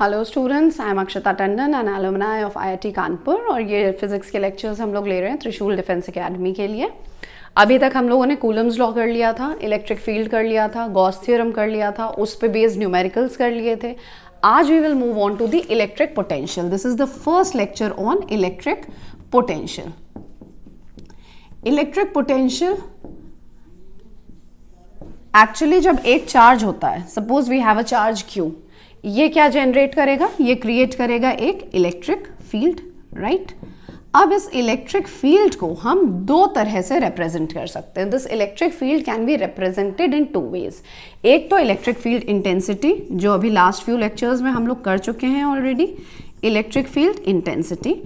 Hello students I am Akshata Tandon and alumni of IIT Kanpur और ये physics के लेक्चर्स हम लोग ले रहे हैं त्रिशूल डिफेंस एकेडमी के लिए अभी तक हम लोगों ने कूलम्स लॉ कर लिया था इलेक्ट्रिक फील्ड कर लिया था गॉस थ्योरम कर लिया था उस पर बेस्ड न्यूमेरिकल्स कर लिए थे आज we will move on to the electric potential this is the first lecture on electric potential electric potential actually जब एक चार्ज होता है suppose we have a charge q ये क्या जनरेट करेगा ये क्रिएट करेगा एक इलेक्ट्रिक फील्ड राइट अब इस इलेक्ट्रिक फील्ड को हम दो तरह से रिप्रेजेंट कर सकते हैं this electric field can be represented in two ways एक तो इलेक्ट्रिक फील्ड इंटेंसिटी जो अभी लास्ट फ्यू लेक्चर्स में हम लोग कर चुके हैं ऑलरेडी इलेक्ट्रिक फील्ड इंटेंसिटी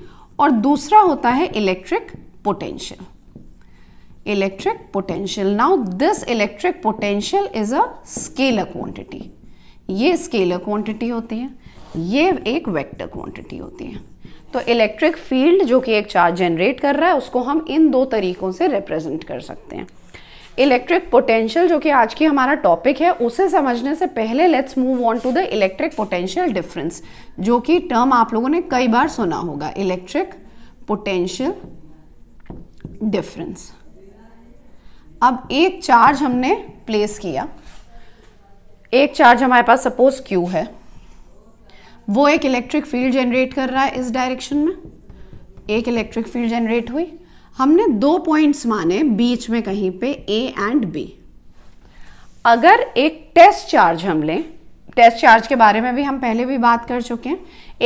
और दूसरा होता है electric potential electric potential now this electric potential is a scalar quantity ये स्केलर क्वांटिटी होती है ये एक वेक्टर क्वांटिटी होती है तो इलेक्ट्रिक फील्ड जो कि एक चार्ज जनरेट कर रहा है उसको हम इन दो तरीक़ों से रिप्रेजेंट कर सकते हैं इलेक्ट्रिक पोटेंशियल जो कि आज की हमारा टॉपिक है उसे समझने से पहले let's move on to the electric potential difference जो कि टर्म आप लोगों ने कई बार सुना होगा इलेक्ट्रिक पोटेंशियल डिफरेंस अब एक चार्ज हमने प्लेस किया एक चार्ज हमारे पास सपोज क्यू है वो एक इलेक्ट्रिक फील्ड जनरेट कर रहा है इस डायरेक्शन में एक इलेक्ट्रिक फील्ड जनरेट हुई हमने दो पॉइंट्स माने बीच में कहीं पे ए एंड बी अगर एक टेस्ट चार्ज हम लें टेस्ट चार्ज के बारे में भी हम पहले भी बात कर चुके हैं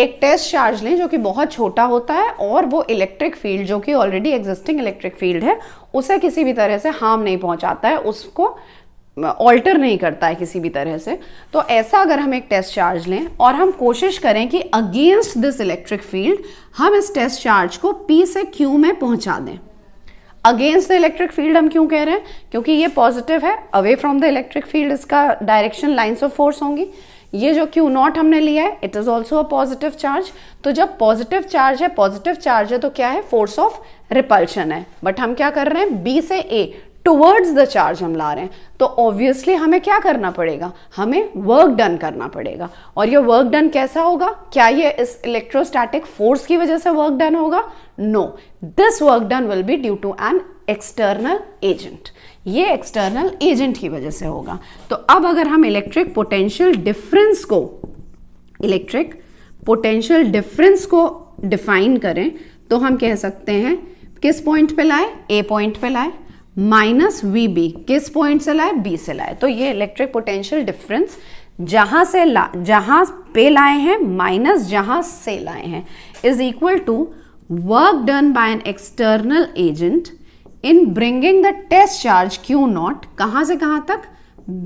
एक टेस्ट चार्ज लें जो कि बहुत छोटा होता है और वो इलेक्ट्रिक फील्ड जो कि ऑलरेडी एग्जिस्टिंग इलेक्ट्रिक फील्ड है उसे किसी भी तरह से हार्म नहीं पहुंचाता है उसको ऑल्टर नहीं करता है किसी भी तरह से तो ऐसा अगर हम एक टेस्ट चार्ज लें और हम कोशिश करें कि अगेंस्ट दिस इलेक्ट्रिक फील्ड हम इस टेस्ट चार्ज को पी से क्यू में पहुंचा दें अगेंस्ट द इलेक्ट्रिक फील्ड हम क्यों कह रहे हैं क्योंकि ये पॉजिटिव है away from the electric field इसका डायरेक्शन लाइन्स ऑफ फोर्स होंगी ये जो क्यू नॉट हमने लिया है it is also a positive charge तो जब पॉजिटिव चार्ज है पॉजिटिव चार्ज है तो क्या है फोर्स ऑफ रिपल्शन है बट हम क्या कर रहे हैं बी से ए टूवर्ड्स द चार्ज हम ला रहे हैं तो ऑब्वियसली हमें क्या करना पड़ेगा हमें वर्क डन करना पड़ेगा और ये वर्क डन कैसा होगा क्या ये इस इलेक्ट्रोस्टैटिक फोर्स की वजह से वर्क डन होगा no this work done will be due to an external agent ये एक्सटर्नल एजेंट की वजह से होगा तो अब अगर हम इलेक्ट्रिक पोटेंशियल डिफरेंस को इलेक्ट्रिक पोटेंशियल डिफरेंस को डिफाइन करें तो हम कह सकते हैं किस पॉइंट पे लाए ए पॉइंट पे लाए माइनस वी बी किस पॉइंट से लाए बी से लाए तो ये इलेक्ट्रिक पोटेंशियल डिफरेंस जहां से ला जहां पे लाए हैं माइनस जहां से लाए हैं is equal to work done by an external agent in bringing the test charge q naught कहाँ से कहाँ तक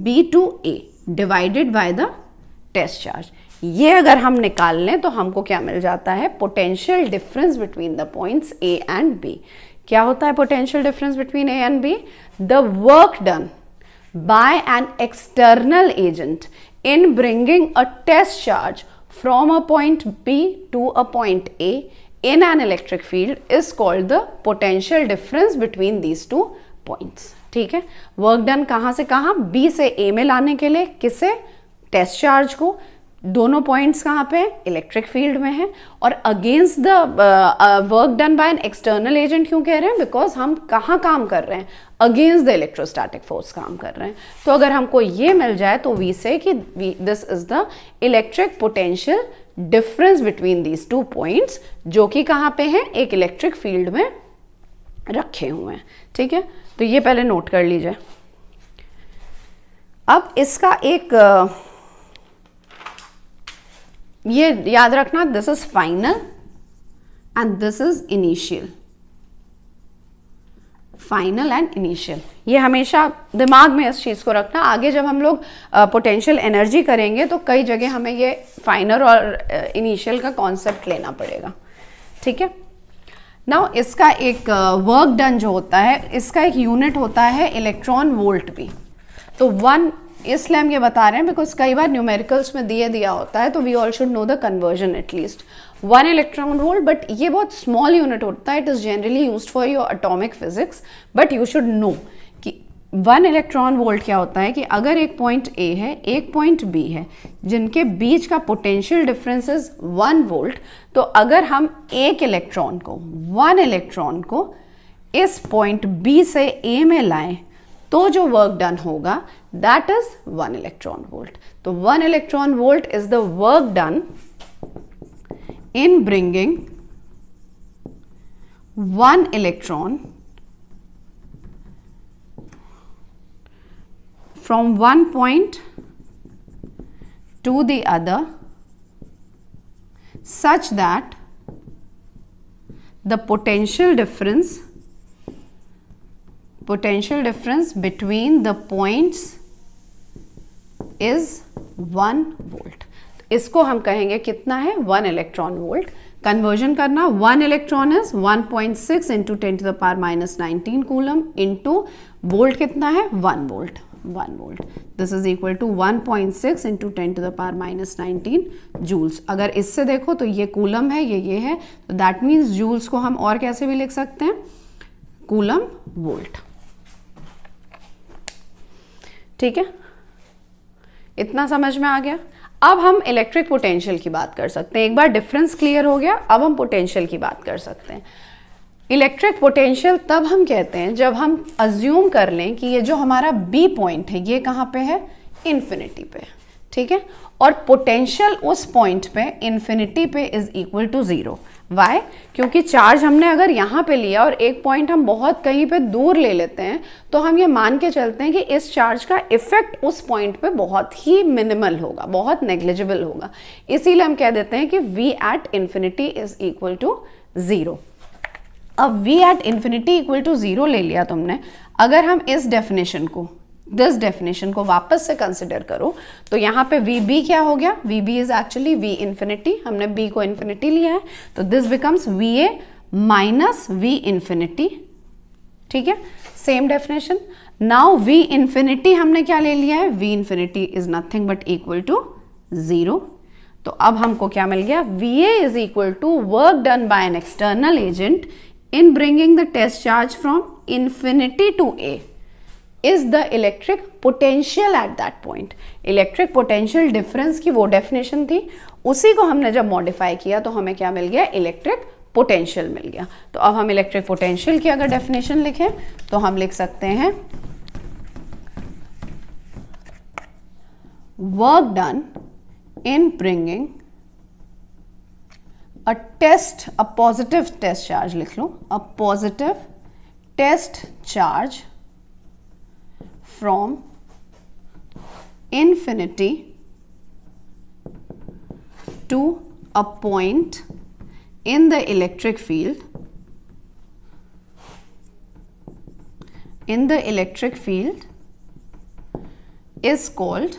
B to A divided by the test charge ये अगर हम निकाल लें तो हमको क्या मिल जाता है potential difference between the points A and B क्या होता है potential difference between A and B the work done by an external agent in bringing a test charge from a point B to a point A in an electric field is called the potential difference between these two point ठीक है work done कहां से कहां B से ए में लाने के लिए किसे टेस्ट चार्ज को दोनों पॉइंट्स कहाँ पे इलेक्ट्रिक फील्ड में है और against the work done by an external agent क्यों कह रहे हैं बिकॉज हम कहाँ काम कर रहे हैं अगेंस्ट द इलेक्ट्रोस्टैटिक फोर्स काम कर रहे हैं तो अगर हमको ये मिल जाए तो वी से कि this is the electric potential difference between these two points जो कि कहाँ पे हैं एक इलेक्ट्रिक फील्ड में रखे हुए हैं ठीक है तो ये पहले नोट कर लीजिए अब इसका एक uh, ये याद रखना this is final and this is initial final and initial ये हमेशा दिमाग में इस चीज़ को रखना आगे जब हम लोग पोटेंशियल एनर्जी करेंगे तो कई जगह हमें ये फाइनल और इनिशियल uh, का कॉन्सेप्ट लेना पड़ेगा ठीक है नाउ इसका एक वर्क uh, डन जो होता है इसका एक यूनिट होता है इलेक्ट्रॉन वोल्ट भी तो वन इसलिए हम ये बता रहे हैं बिकॉज कई बार न्यूमेरिकल्स में दिए दिया होता है तो we all should know the conversion at least one electron volt but ये बहुत स्मॉल यूनिट होता है it is generally use for your atomic physics but you should know कि वन इलेक्ट्रॉन वोल्ट क्या होता है कि अगर एक पॉइंट ए है एक पॉइंट बी है जिनके बीच का potential difference is one volt तो अगर हम एक इलेक्ट्रॉन को वन इलेक्ट्रॉन को इस पॉइंट बी से ए में लाएं तो जो वर्क डन होगा that is one electron volt तो one electron volt is the work done in bringing one electron from one point to the other such that the potential difference potential difference between the points is one volt इसको हम कहेंगे कितना है one electron volt conversion करना one electron is 1.6 point six into ten to the power minus nineteen coulomb into volt कितना है one volt one volt this is equal to one point six into ten to the power minus nineteen joules अगर इससे देखो तो ये coulomb है ये ये है तो दैट मीन्स जूल्स को हम और कैसे भी लिख सकते हैं कूलम वोल्ट ठीक है इतना समझ में आ गया अब हम इलेक्ट्रिक पोटेंशियल की बात कर सकते हैं एक बार डिफरेंस क्लियर हो गया अब हम पोटेंशियल की बात कर सकते हैं इलेक्ट्रिक पोटेंशियल तब हम कहते हैं जब हम अज्यूम कर लें कि ये जो हमारा बी पॉइंट है ये कहाँ पे है इन्फिनिटी पे ठीक है और पोटेंशियल उस पॉइंट पे इन्फिनिटी पे is equal to zero why क्योंकि चार्ज हमने अगर यहाँ पे लिया और एक पॉइंट हम बहुत कहीं पे दूर ले लेते हैं तो हम ये मान के चलते हैं कि इस चार्ज का इफेक्ट उस पॉइंट पे बहुत ही मिनिमल होगा बहुत नेग्लिजिबल होगा इसीलिए हम कह देते हैं कि V at infinity is equal to zero अब V at infinity equal to zero ले लिया तुमने अगर हम इस डेफिनेशन को दिस डेफिनेशन को वापस से कंसिडर करो तो यहाँ पे वी बी क्या हो गया V B is actually V infinity हमने बी को इन्फिनिटी लिया है तो this becomes V A minus V infinity ठीक है same definition now V infinity हमने क्या ले लिया है V infinity is nothing but equal to zero तो अब हमको क्या मिल गया V A is equal to work done by an external agent in bringing the test charge from infinity to A is the electric potential at that point electric potential difference की वो definition थी उसी को हमने जब modify किया तो हमें क्या मिल गया इलेक्ट्रिक पोटेंशियल मिल गया तो अब हम इलेक्ट्रिक पोटेंशियल की अगर डेफिनेशन लिखें तो हम लिख सकते हैं work done in bringing a test a positive test charge लिख लो a positive test charge from infinity to a point in the electric field in the electric field is called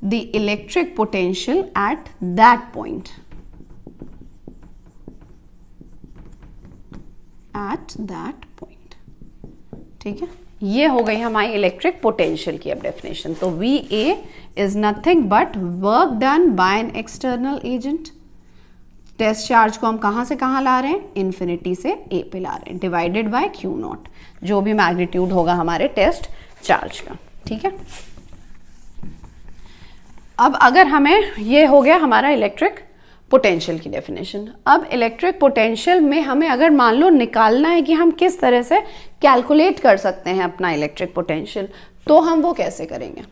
the electric potential at that point at that point ठीक ये हो गई हमारी electric potential की अब definition तो V A is nothing but work done by an external agent test charge को हम कहाँ से कहाँ ला रहे हैं इन्फिनिटी से ए पे ला रहे हैं डिवाइडेड बाय क्यू नॉट जो भी मैग्नीट्यूड होगा हमारे टेस्ट चार्ज का ठीक है अब अगर हमें ये हो गया हमारा इलेक्ट्रिक पोटेंशियल की डेफिनेशन अब इलेक्ट्रिक पोटेंशियल में हमें अगर मान लो निकालना है कि हम किस तरह से कैलकुलेट कर सकते हैं अपना इलेक्ट्रिक पोटेंशियल तो हम वो कैसे करेंगे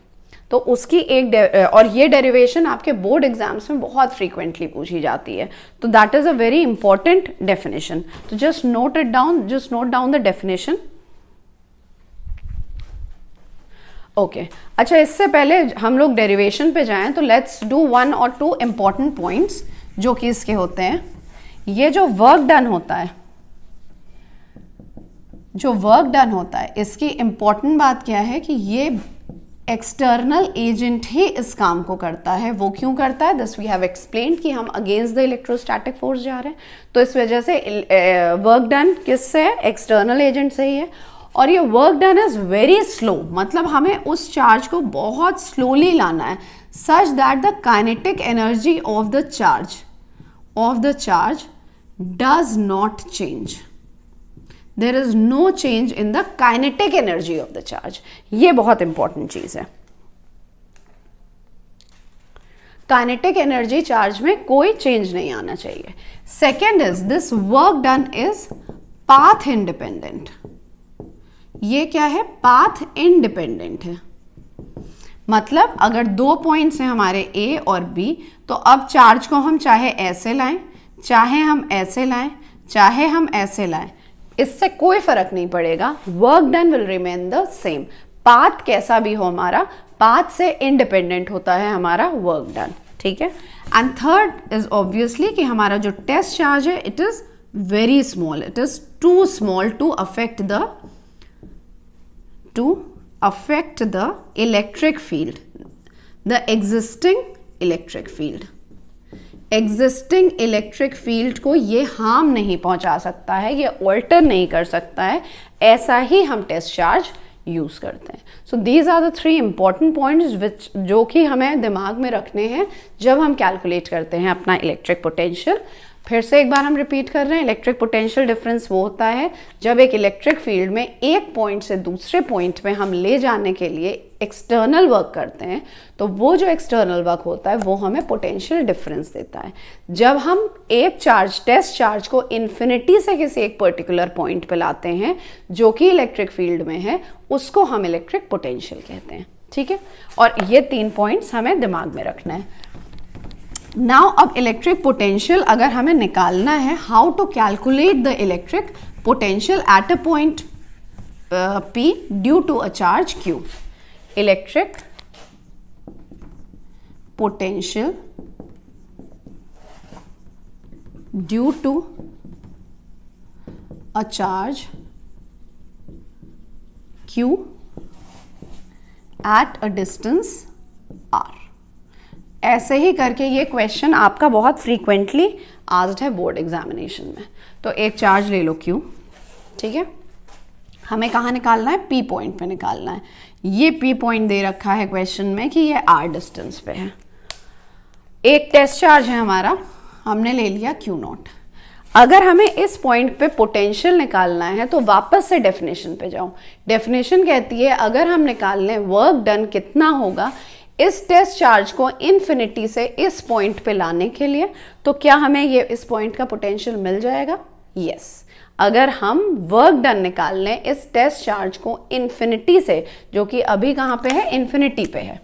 तो उसकी एक और ये डेरिवेशन आपके बोर्ड एग्जाम्स में बहुत फ्रीक्वेंटली पूछी जाती है तो that is a very important definition तो just note it down just note down the definition okay अच्छा इससे पहले हम लोग डेरिवेशन पे जाएं तो लेट्स डू वन और टू इंपॉर्टेंट पॉइंट्स जो कि इसके होते हैं ये जो वर्क डन होता है जो वर्क डन होता है इसकी इम्पॉर्टेंट बात क्या है कि ये एक्सटर्नल एजेंट ही इस काम को करता है वो क्यों करता है दिस वी हैव एक्सप्लेन कि हम अगेंस्ट द इलेक्ट्रोस्टैटिक फोर्स जा रहे हैं तो इस वजह से वर्क डन से है एक्सटर्नल एजेंट से ही है और ये work done is very slow मतलब हमें उस चार्ज को बहुत स्लोली लाना है such that the kinetic energy of the charge of the charge does not change there is no change in the kinetic energy of the charge ये बहुत important चीज है काइनेटिक एनर्जी चार्ज में कोई चेंज नहीं आना चाहिए second is this work done is path independent ये क्या है पाथ इंडिपेंडेंट है मतलब अगर दो पॉइंट्स हैं हमारे ए और बी तो अब चार्ज को हम चाहे ऐसे लाएं चाहे हम ऐसे लाएं चाहे हम ऐसे लाएं इससे कोई फर्क नहीं पड़ेगा work done will remain the same path कैसा भी हो हमारा पाथ से इंडिपेंडेंट होता है हमारा वर्क डन ठीक है एंड थर्ड इज ऑब्वियसली कि हमारा जो टेस्ट चार्ज है it is very small it is too small to affect the to affect the electric field the existing electric field existing electric field को ये harm नहीं पहुंचा सकता है ये ऑल्टर नहीं कर सकता है ऐसा ही हम टेस्ट चार्ज यूज़ करते हैं so these are the three important points which जो कि हमें दिमाग में रखने हैं जब हम कैलकुलेट करते हैं अपना इलेक्ट्रिक पोटेंशियल फिर से एक बार हम रिपीट कर रहे हैं इलेक्ट्रिक पोटेंशियल डिफरेंस वो होता है जब एक इलेक्ट्रिक फील्ड में एक पॉइंट से दूसरे पॉइंट में हम ले जाने के लिए एक्सटर्नल वर्क करते हैं तो वो जो एक्सटर्नल वर्क होता है वो हमें पोटेंशियल डिफरेंस देता है जब हम एक चार्ज टेस्ट चार्ज को इन्फिनिटी से किसी एक पर्टिकुलर पॉइंट पे लाते हैं जो कि इलेक्ट्रिक फील्ड में है उसको हम इलेक्ट्रिक पोटेंशियल कहते हैं ठीक है और ये तीन पॉइंट्स हमें दिमाग में रखना है नाउ अब इलेक्ट्रिक पोटेंशियल अगर हमें निकालना है how to calculate the electric potential at a point P due to a charge Q electric potential due to a charge Q at a distance R ऐसे ही करके ये क्वेश्चन आपका बहुत फ्रीक्वेंटली आज है बोर्ड एग्जामिनेशन में तो एक चार्ज ले लो क्यू ठीक है हमें कहाँ निकालना है पी पॉइंट पे निकालना है ये पी पॉइंट दे रखा है क्वेश्चन में कि ये आर डिस्टेंस पे है एक टेस्ट चार्ज है हमारा हमने ले लिया क्यू नॉट अगर हमें इस पॉइंट पे पोटेंशियल निकालना है तो वापस से डेफिनेशन पे जाओ डेफिनेशन कहती है अगर हम निकाल लें वर्क डन कितना होगा इस टेस्ट चार्ज को इन्फिनिटी से इस पॉइंट पे लाने के लिए तो क्या हमें ये इस पॉइंट का पोटेंशियल मिल जाएगा यस yes. अगर हम वर्क डन निकाल लें इस टेस्ट चार्ज को इन्फिनिटी से जो कि अभी कहाँ पे है इन्फिनिटी पे है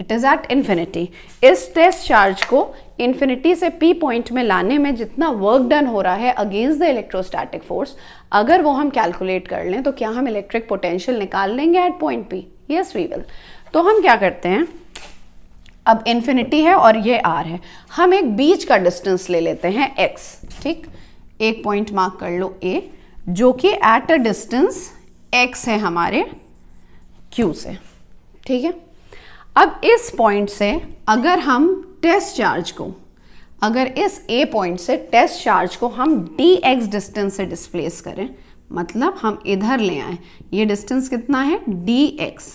इट इज़ एट इन्फिनिटी इस टेस्ट चार्ज को इन्फिनिटी से पी पॉइंट में लाने में जितना वर्क डन हो रहा है अगेंस्ट द इलेक्ट्रोस्टैटिक फोर्स अगर वो हम कैलकुलेट कर लें तो क्या हम इलेक्ट्रिक पोटेंशियल निकाल लेंगे at point P yes we will तो हम क्या करते हैं अब इन्फिनिटी है और ये आर है हम एक बीच का डिस्टेंस ले लेते हैं एक्स ठीक एक पॉइंट मार्क कर लो ए जो कि एट अ डिस्टेंस एक्स है हमारे क्यू से ठीक है अब इस पॉइंट से अगर हम टेस्ट चार्ज को अगर इस ए पॉइंट से टेस्ट चार्ज को हम डी एक्स डिस्टेंस से डिस्प्लेस करें मतलब हम इधर ले आए ये डिस्टेंस कितना है डी एक्स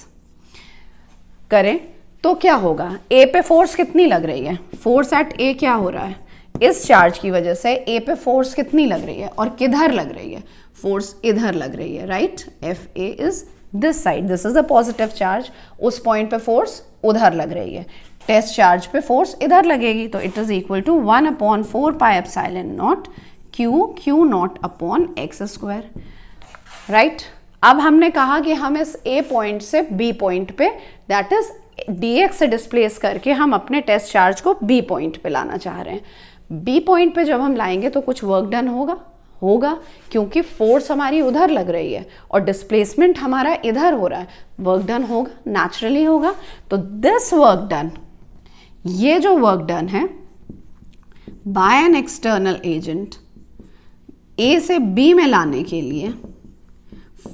करें तो क्या होगा ए पे फोर्स कितनी लग रही है फोर्स एट ए क्या हो रहा है इस चार्ज की वजह से ए पे फोर्स कितनी लग रही है और किधर लग रही है फोर्स इधर लग रही है right F A is this side this is a positive charge उस पॉइंट पे फोर्स उधर लग रही है टेस्ट चार्ज पे फोर्स इधर लगेगी तो it is equal to one upon four pi epsilon naught Q Q naught upon X square right अब हमने कहा कि हम इस ए पॉइंट से बी पॉइंट पे दैट इज डी एक्स से डिस्प्लेस करके हम अपने टेस्ट चार्ज को बी पॉइंट पे लाना चाह रहे हैं बी पॉइंट पे जब हम लाएंगे तो कुछ वर्क डन होगा होगा क्योंकि फोर्स हमारी उधर लग रही है और डिस्प्लेसमेंट हमारा इधर हो रहा है वर्क डन होगा नेचुरली होगा तो दिस वर्क डन ये जो वर्क डन है by an external agent A से बी में लाने के लिए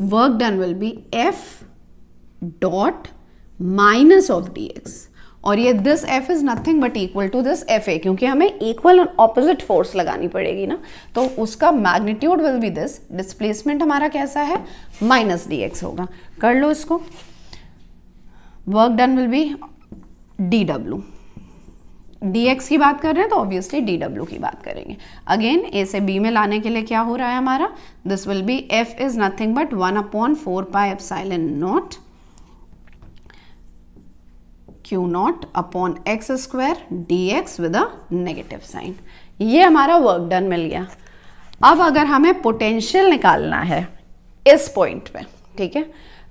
work done will be F dot minus of D X और ये this F is nothing but equal to this F A क्योंकि हमें इक्वल और ऑपोजिट फोर्स लगानी पड़ेगी ना तो उसका magnitude will be this displacement हमारा कैसा है माइनस डी एक्स होगा कर लो इसको work done will be D W D X की बात कर रहे हैं तो ऑब्वियसली डी डब्ल्यू की बात करेंगे अगेन ए से बी में लाने के लिए क्या हो रहा है हमारा this will be F is nothing but one upon four pi epsilon naught Q naught upon X square D X with a negative sign ये हमारा वर्क डन मिल गया अब अगर हमें पोटेंशियल निकालना है इस पॉइंट पे ठीक है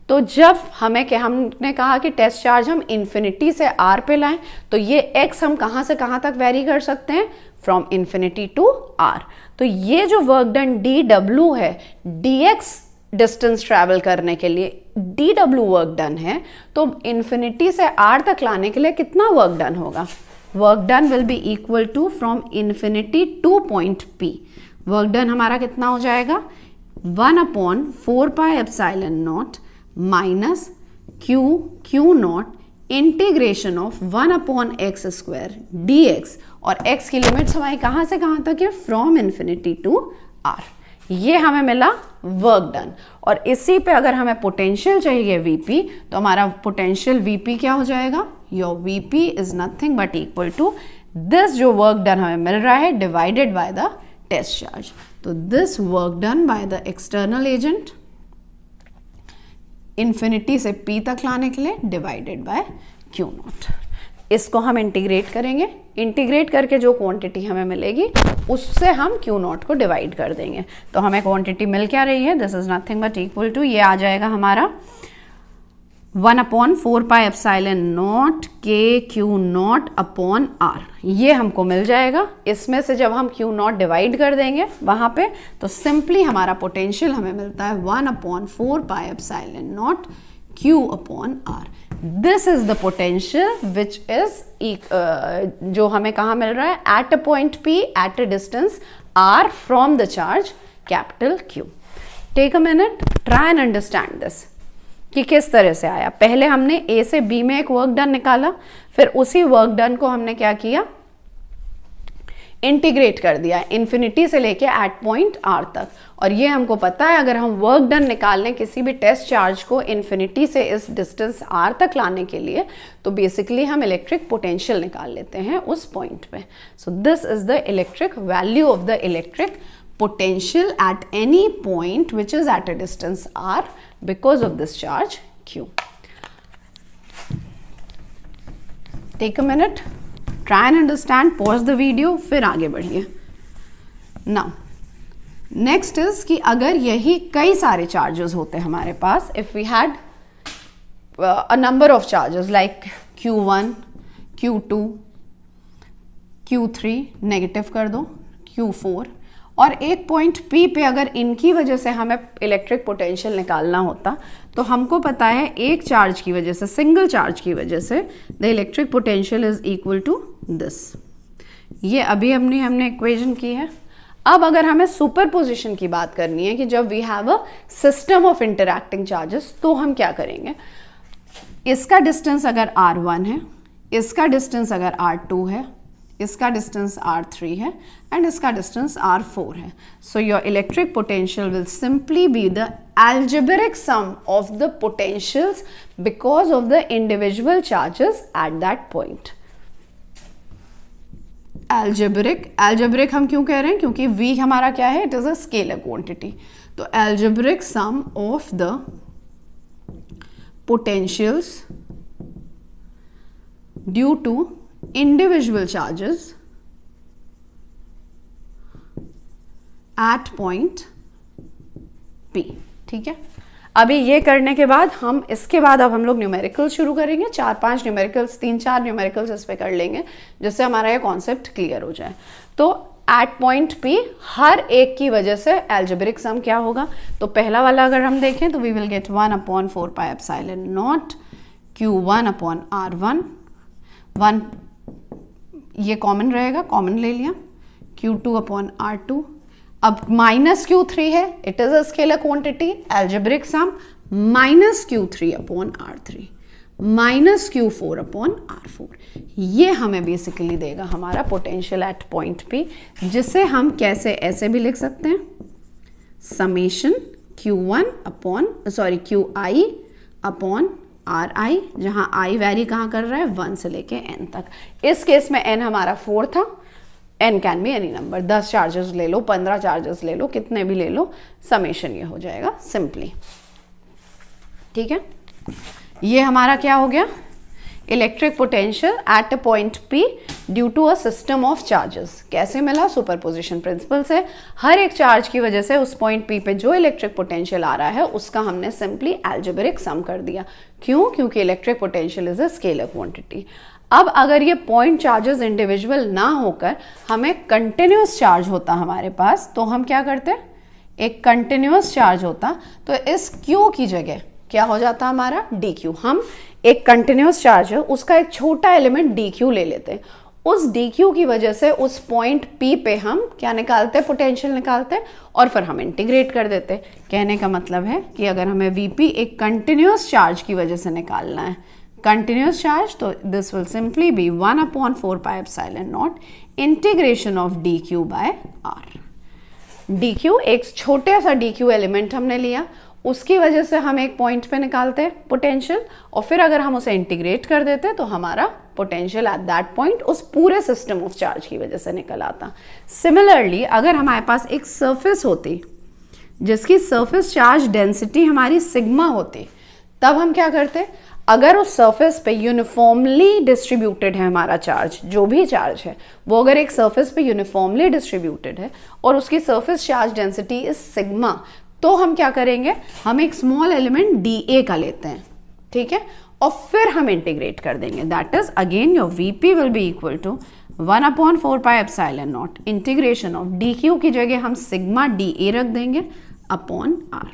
तो जब हमें के हमने कहा कि टेस्ट चार्ज हम इन्फिनिटी से आर पे लाएं तो ये एक्स हम कहाँ से कहाँ तक वेरी कर सकते हैं फ्रॉम इन्फिनिटी टू आर तो ये जो वर्क डन डी डब्ल्यू है डी एक्स डिस्टेंस ट्रैवल करने के लिए डी डब्ल्यू वर्क डन है तो इन्फिनिटी से आर तक लाने के लिए कितना वर्क डन होगा work done will be equal to from infinity to point P work done हमारा कितना हो जाएगा one upon four pi epsilon naught minus Q Q naught integration of one upon X square D X और X की limits हमारी कहाँ से कहाँ तक है फ्रॉम इन्फिनिटी टू आर ये हमें मिला वर्क डन और इसी पे अगर हमें पोटेंशियल चाहिए वीपी तो हमारा पोटेंशियल वीपी क्या हो जाएगा your VP is nothing but equal to this जो वर्क डन हमें मिल रहा है divided by the test charge तो this work done by the external agent infinity से पी तक लाने के लिए डिवाइडेड बाय क्यू नॉट इसको हम इंटीग्रेट करेंगे इंटीग्रेट करके जो क्वांटिटी हमें मिलेगी उससे हम क्यू नॉट को डिवाइड कर देंगे तो हमें क्वांटिटी मिल क्या रही है this is nothing but equal to ये आ जाएगा हमारा one upon four pi epsilon naught के क्यू नॉट अपॉन आर ये हमको मिल जाएगा इसमें से जब हम क्यू नॉट डिवाइड कर देंगे वहां पे तो सिंपली हमारा पोटेंशियल हमें मिलता है one upon four pi N naught upon R this is the potential which is जो हमें कहा मिल रहा है at a point P at a distance R from the charge capital Q take a minute try and understand this कि किस तरह से आया पहले हमने ए से बी में एक वर्क डन निकाला फिर उसी वर्क डन को हमने क्या किया इंटीग्रेट कर दिया इन्फिनिटी से लेके एट पॉइंट आर तक और ये हमको पता है अगर हम वर्क डन निकाल लें किसी भी टेस्ट चार्ज को इन्फिनिटी से इस डिस्टेंस आर तक लाने के लिए तो बेसिकली हम इलेक्ट्रिक पोटेंशियल निकाल लेते हैं उस पॉइंट पे so this is the electric value of the electric potential at any point which is at a distance R because of this charge Q take a minute try and understand pause the video फिर आगे बढ़िए now next is कि अगर यही कई सारे charges होते हैं हमारे पास if we had a number of charges like Q one Q two Q three negative कर दो क्यू फोर और एक पॉइंट पी पे अगर इनकी वजह से हमें इलेक्ट्रिक पोटेंशियल निकालना होता तो हमको पता है एक चार्ज की वजह से सिंगल चार्ज की वजह से the electric potential is equal to this ये अभी हमने हमने इक्वेशन की है अब अगर हमें सुपर पोजिशन की बात करनी है कि जब we have a system of interacting charges तो हम क्या करेंगे इसका डिस्टेंस अगर आर वन है इसका डिस्टेंस अगर आर टू है इसका डिस्टेंस आर थ्री है एंड इसका डिस्टेंस आर फोर है so your electric potential will simply be the algebraic sum of the potentials because of the individual charges at that point algebraic algebraic हम क्यों कह रहे हैं क्योंकि v हमारा क्या है it is a scalar quantity तो algebraic sum of the potentials due to individual charges at point P ठीक है अभी ये करने के बाद हम इसके बाद अब हम लोग न्यूमेरिकल शुरू करेंगे चार पांच न्यूमेरिकल्स तीन चार न्यूमेरिकल्स इस पर कर लेंगे जिससे हमारा ये कॉन्सेप्ट क्लियर हो जाए तो एट पॉइंट पी हर एक की वजह से एल्जेब्रिक सम क्या होगा तो पहला वाला अगर हम देखें तो we will get one upon four pi epsilon naught Q one upon R one one ये कॉमन रहेगा कॉमन ले लिया Q2 two upon R two अब माइनस क्यू थ्री है it is a scalar quantity algebraic sum minus Q three upon R three minus Q four upon R four ये हमें basically देगा हमारा पोटेंशियल एट पॉइंट पी जिसे हम कैसे ऐसे भी लिख सकते हैं summation Q one upon sorry Q i upon R i जहां आई वैरी कहां कर रहा है वन से लेके एन तक इस केस में एन हमारा फोर था N can be any number दस चार्जेस ले लो पंद्रह चार्जेस ले लो कितने भी ले लो समेशन ये हो जाएगा सिंपली ठीक है ये हमारा क्या हो गया electric potential at a point P due to a system of charges कैसे मिला सुपरपोजिशन प्रिंसिपल से हर एक चार्ज की वजह से उस पॉइंट पी पे जो इलेक्ट्रिक पोटेंशियल आ रहा है उसका हमने सिंपली एल्जोबेरिक सम कर दिया क्यों क्योंकि electric potential is a scalar quantity अब अगर ये पॉइंट चार्जेस इंडिविजुअल ना होकर हमें कंटिन्यूस चार्ज होता हमारे पास तो हम क्या करते एक कंटिन्यूस चार्ज होता तो इस क्यू की जगह क्या हो जाता हमारा डी क्यू हम एक कंटिन्यूस चार्ज है उसका एक छोटा एलिमेंट डी क्यू ले लेते हैं उस डी क्यू की वजह से उस पॉइंट पी पे हम क्या निकालते हैं पोटेंशियल निकालते हैं और फिर हम इंटीग्रेट कर देते हैं कहने का मतलब है कि अगर हमें वी एक कंटिन्यूस चार्ज की वजह से निकालना है कंटिन्यूस चार्ज तो this will simply be one upon four pi एंड naught integration of D Q by R D Q एक छोटे सा डी क्यू एलिमेंट हमने लिया उसकी वजह से हम एक पॉइंट पे निकालते हैं पोटेंशियल और फिर अगर हम उसे इंटीग्रेट कर देते तो हमारा पोटेंशियल एट दैट पॉइंट उस पूरे सिस्टम ऑफ चार्ज की वजह से निकल आता सिमिलरली अगर हमारे पास एक सरफेस होती जिसकी सरफेस चार्ज डेंसिटी हमारी सिग्मा होती तब हम क्या करते अगर उस सरफेस पे यूनिफॉर्मली डिस्ट्रीब्यूटेड है हमारा चार्ज जो भी चार्ज है वो अगर एक सरफेस पे यूनिफॉर्मली डिस्ट्रीब्यूटेड है और उसकी surface charge density is sigma तो हम क्या करेंगे हम एक स्मॉल एलिमेंट डी ए का लेते हैं ठीक है और फिर हम इंटीग्रेट कर देंगे that is again your V P will be equal to one upon four pi N naught integration of D Q की जगह हम सिग्मा डी ए रख देंगे अपॉन आर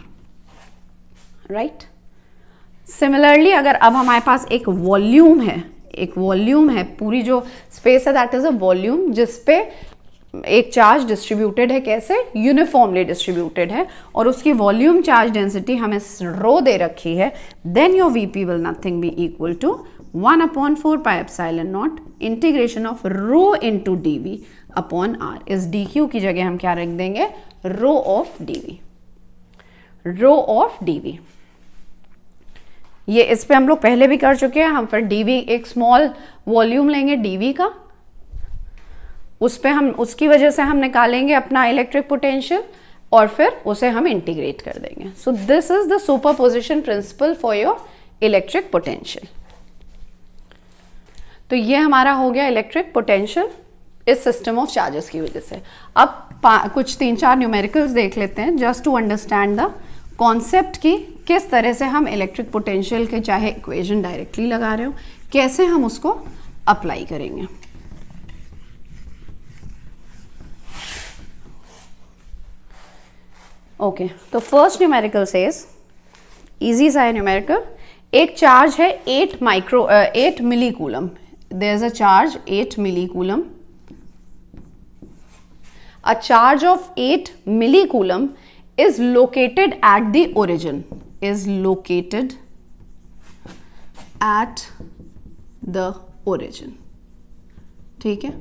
राइट सिमिलरली अगर अब हमारे पास एक वॉल्यूम है एक वॉल्यूम है पूरी जो स्पेस है दैट इज़ अ वॉल्यूम जिसपे एक चार्ज डिस्ट्रीब्यूटेड है कैसे यूनिफॉर्मली डिस्ट्रीब्यूटेड है और उसकी वॉल्यूम चार्ज डेंसिटी हमें रो दे रखी है then your V P will nothing be equal to one upon four pi epsilon naught integration of rho in D dV upon R इस डी क्यू की जगह हम क्या रख देंगे rho of dV rho of dV ये इस पे हम लोग पहले भी कर चुके हैं हम फिर डीवी एक स्मॉल वॉल्यूम लेंगे डीवी का उस पर हम उसकी वजह से हम निकालेंगे अपना इलेक्ट्रिक पोटेंशियल और फिर उसे हम इंटीग्रेट कर देंगे so this is the superposition principle for your electric potential तो ये हमारा हो गया इलेक्ट्रिक पोटेंशियल इस सिस्टम ऑफ चार्जेस की वजह से अब कुछ तीन चार न्यूमेरिकल्स देख लेते हैं just to understand the concept की किस तरह से हम इलेक्ट्रिक पोटेंशियल के चाहे इक्वेशन डायरेक्टली लगा रहे हो कैसे हम उसको अप्लाई करेंगे ओके तो फर्स्ट न्यूमेरिकल सेज इजी सा है न्यूमेरिकल एक चार्ज है eight micro eight milli coulomb there is a charge eight milli coulomb charge of eight milli coulomb is located at the origin is located at the origin ठीक है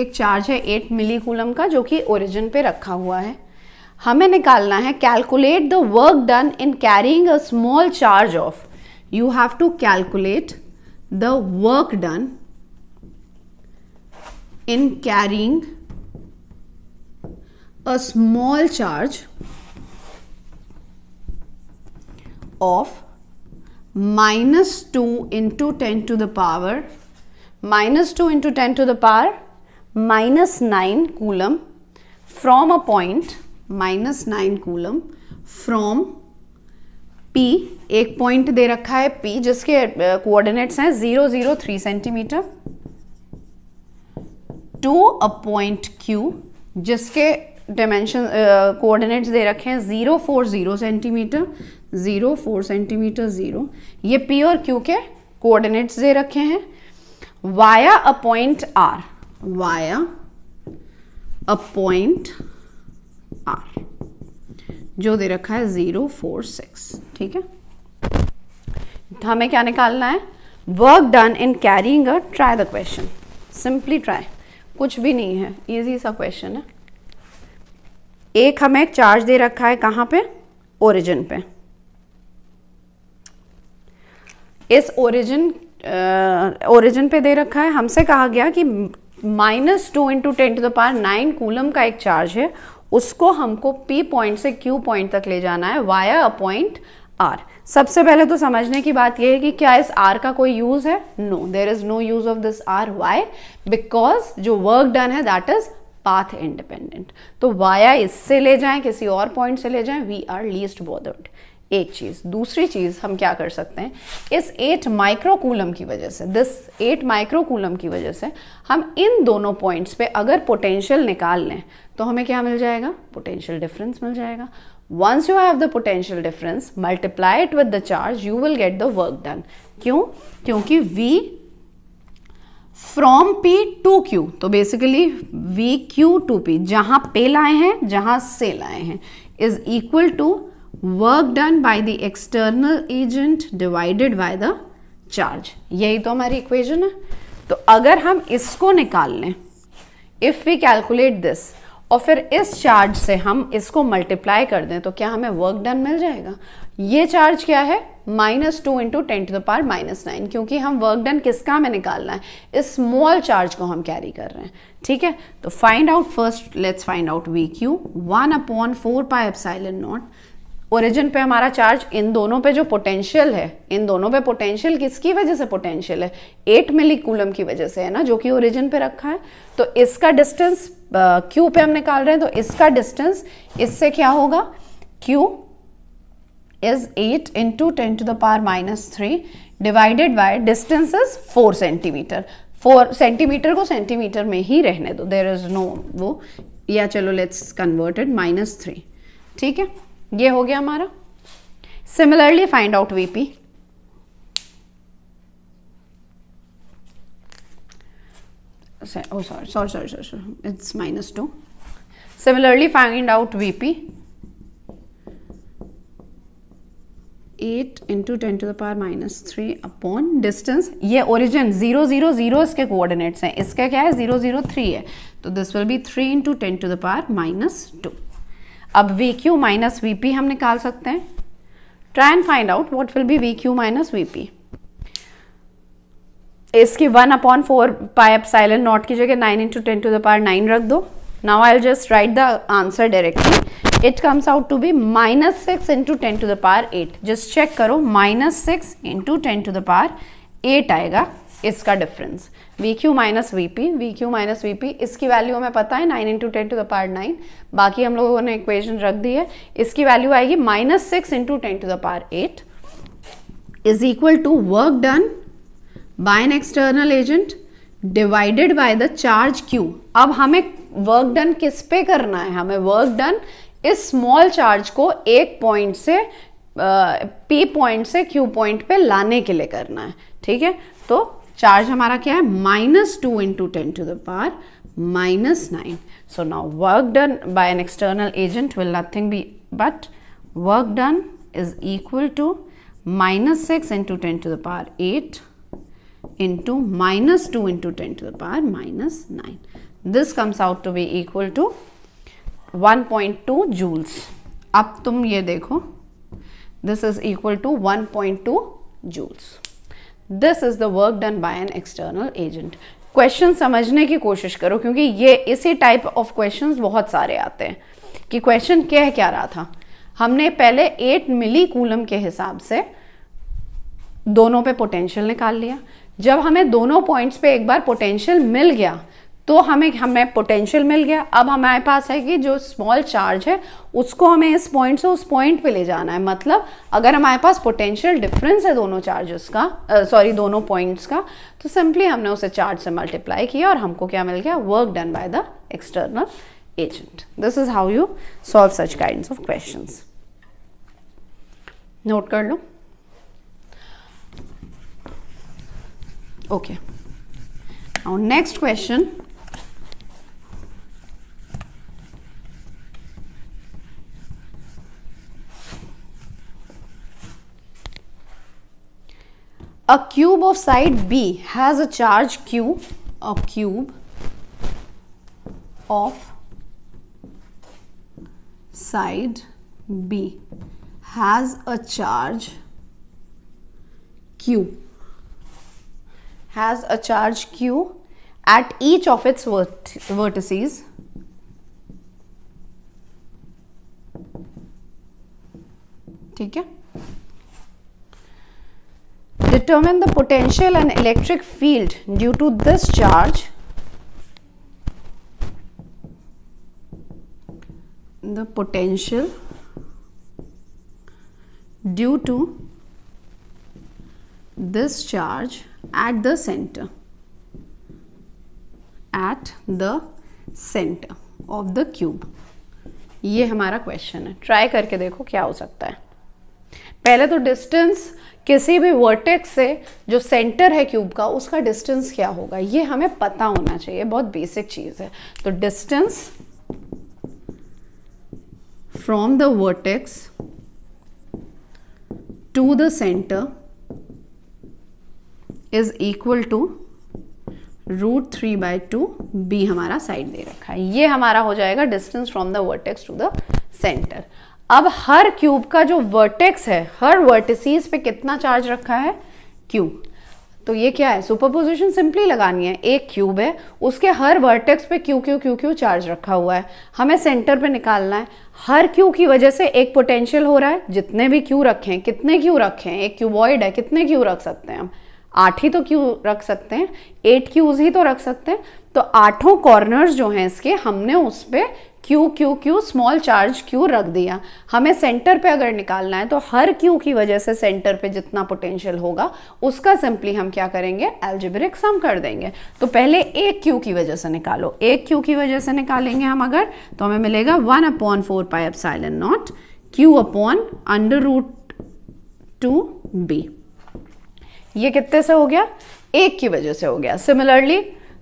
एक charge है eight milli coulomb का जो कि origin पे रखा हुआ है हमें निकालना है calculate the work done in carrying a small charge of you have to calculate the work done in carrying a small charge of minus two into ten to the power minus two into ten to the power minus nine coulomb from a point minus nine coulomb from P एक point दे रखा है P जिसके coordinates uh, हैं zero zero three centimetre to a point Q जिसके dimension coordinates uh, दे रखे हैं zero four zero centimetre zero four centimetre zero ये पी और क्यू के कोऑर्डिनेट्स दे रखे हैं via a point R via a point R जो दे रखा है ज़ीरो फोर सिक्स ठीक है तो हमें क्या निकालना है work done in carrying a try the question simply try कुछ भी नहीं है इजी सा क्वेश्चन है एक हमें चार्ज दे रखा है कहां पे ओरिजिन पे इस ओरिजिन ओरिजिन पे दे रखा है हमसे कहा गया कि minus two into ten to the power nine coulomb का एक चार्ज है उसको हमको P पॉइंट से Q पॉइंट तक ले जाना है वाया अ पॉइंट आर सबसे पहले तो समझने की बात यह है कि क्या इस आर का कोई यूज है no there is no use of this R Y because जो वर्क डन है दैट इज पाथ इंडिपेंडेंट तो वाया इससे ले जाएं किसी और पॉइंट से ले जाएं वी आर लीस्ट बोदर्ड एक चीज़ दूसरी चीज़ हम क्या कर सकते हैं इस एट माइक्रोकूलम की वजह से दिस एट माइक्रोकूलम की वजह से हम इन दोनों पॉइंट्स पे अगर पोटेंशियल निकाल लें तो हमें क्या मिल जाएगा पोटेंशियल डिफरेंस मिल जाएगा once you have the potential difference multiplied with the charge you will get the work done क्यों क्योंकि V from P to Q तो basically V Q to P जहाँ पे लाए हैं जहाँ से लाए हैं is equal to work done by the external agent divided by the charge यही तो हमारी इक्वेशन है तो अगर हम इसको निकाल लें इफ़ वी कैलकुलेट दिस और फिर इस चार्ज से हम इसको मल्टीप्लाई कर दें तो क्या हमें वर्क डन मिल जाएगा ये चार्ज क्या है minus two into ten to the power minus nine क्योंकि हम वर्क डन किसका में निकालना है इस स्मॉल चार्ज को हम कैरी कर रहे हैं ठीक है तो find out first let's find out V Q one upon four pi epsilon naught origin पे हमारा चार्ज इन दोनों पे जो पोटेंशियल है इन दोनों पे पोटेंशियल किसकी वजह से पोटेंशियल है एट मिली कूलम की वजह से है ना जो कि ओरिजिन पे रखा है तो इसका डिस्टेंस क्यू पे हम निकाल रहे हैं तो इसका डिस्टेंस इससे क्या होगा Q is eight into ten to the power minus three divided by distance is four centimetre four centimetre को सेंटीमीटर में ही रहने दो देर इज नो वो या चलो लेट्स कन्वर्टेड माइनस थ्री ठीक है ये हो गया हमारा similarly find out VP sorry sorry it's minus two similarly find out VP eight into ten to the power minus three upon distance ये ओरिजिन जीरो जीरो जीरो इसके coordinates हैं इसका क्या है जीरो जीरो थ्री है तो this will be three into ten to the power minus two अब V Q minus V P हम निकाल सकते हैं try and find out what will B V Q minus V P इसकी one upon four pi epsilon naught की जगह nine into ten to the power nine रख दो now I just write the answer directly it comes out to be minus six into ten to the power eight just check करो minus six into ten to the power eight आएगा इसका difference V Q minus V P V Q minus V P इसकी value हमें पता है nine into ten to the power nine बाकी हम लोगों ने इक्वेशन रख दी है इसकी वैल्यू आएगी minus six into ten to the power eight is equal to work done by an external agent divided by the charge Q अब हमें वर्क डन किस पे करना है हमें वर्क डन इस स्मॉल चार्ज को एक पॉइंट से पी पॉइंट से क्यू पॉइंट पे लाने के लिए करना है ठीक है तो चार्ज हमारा क्या है minus two into ten to the power minus nine so now work done by an external agent will nothing be but work done is equal to minus six into ten to the power eight into minus two into ten to the power minus nine this comes out to be equal to one point two joules अब तुम ये देखो this is equal to one point two joules this is the work done by an external agent question समझने की कोशिश करो क्योंकि ये इसी टाइप ऑफ क्वेश्चन बहुत सारे आते हैं कि क्वेश्चन कह क्या रहा था हमने पहले एट मिली कूलम के हिसाब से दोनों पे पोटेंशियल निकाल लिया जब हमें दोनों पॉइंट्स पे एक बार पोटेंशियल मिल गया तो हमें हमें पोटेंशियल मिल गया अब हमारे पास है कि जो स्मॉल चार्ज है उसको हमें इस पॉइंट से उस पॉइंट पे ले जाना है मतलब अगर हमारे पास पोटेंशियल डिफरेंस है दोनों चार्जेस का सॉरी दोनों पॉइंट्स का तो सिंपली हमने उसे चार्ज से मल्टीप्लाई किया और हमको क्या मिल गया work done by the external agent this is how you solve such kind of question note कर लो Okay. Next question A cube of side B has a charge Q, a cube of side B has a charge Q has a charge Q at each of its vert vertices ठीक है Determine the potential and electric field due to this charge. The potential due to this charge at the center at the center of the cube ये हमारा question है try करके देखो क्या हो सकता है पहले तो डिस्टेंस किसी भी वर्टेक्स से जो सेंटर है क्यूब का उसका डिस्टेंस क्या होगा ये हमें पता होना चाहिए बहुत बेसिक चीज़ है तो distance from the vertex to the centre is equal to root three by two B हमारा साइड दे रखा है ये हमारा हो जाएगा distance from the vertex to the centre अब हर क्यूब का जो वर्टेक्स है हर वर्टिसीज पे कितना चार्ज रखा है क्यू तो ये क्या है सुपरपोजिशन सिंपली लगानी है एक क्यूब है उसके हर वर्टेक्स पे Q Q Q Q charge रखा हुआ है हमें सेंटर पे निकालना है हर क्यू की वजह से एक पोटेंशियल हो रहा है जितने भी क्यू रखें कितने क्यू रखें एक क्यूबॉइड है कितने क्यू रख सकते हैं हम आठ ही तो क्यू रख सकते हैं एट क्यूज ही तो रख सकते हैं तो आठों कॉर्नर्स जो हैं इसके हमने उस पर Q Q Q small charge Q रख दिया हमें सेंटर पे अगर निकालना है तो हर क्यू की वजह से सेंटर पे जितना पोटेंशियल होगा उसका सिंपली हम क्या करेंगे एल्जेब्रिक सम कर देंगे तो पहले एक क्यू की वजह से निकालो एक क्यू की वजह से निकालेंगे हम अगर तो हमें मिलेगा one upon four pi epsilon naught Q upon under root two B ये कितने से हो गया एक की वजह से हो गया सिमिलरली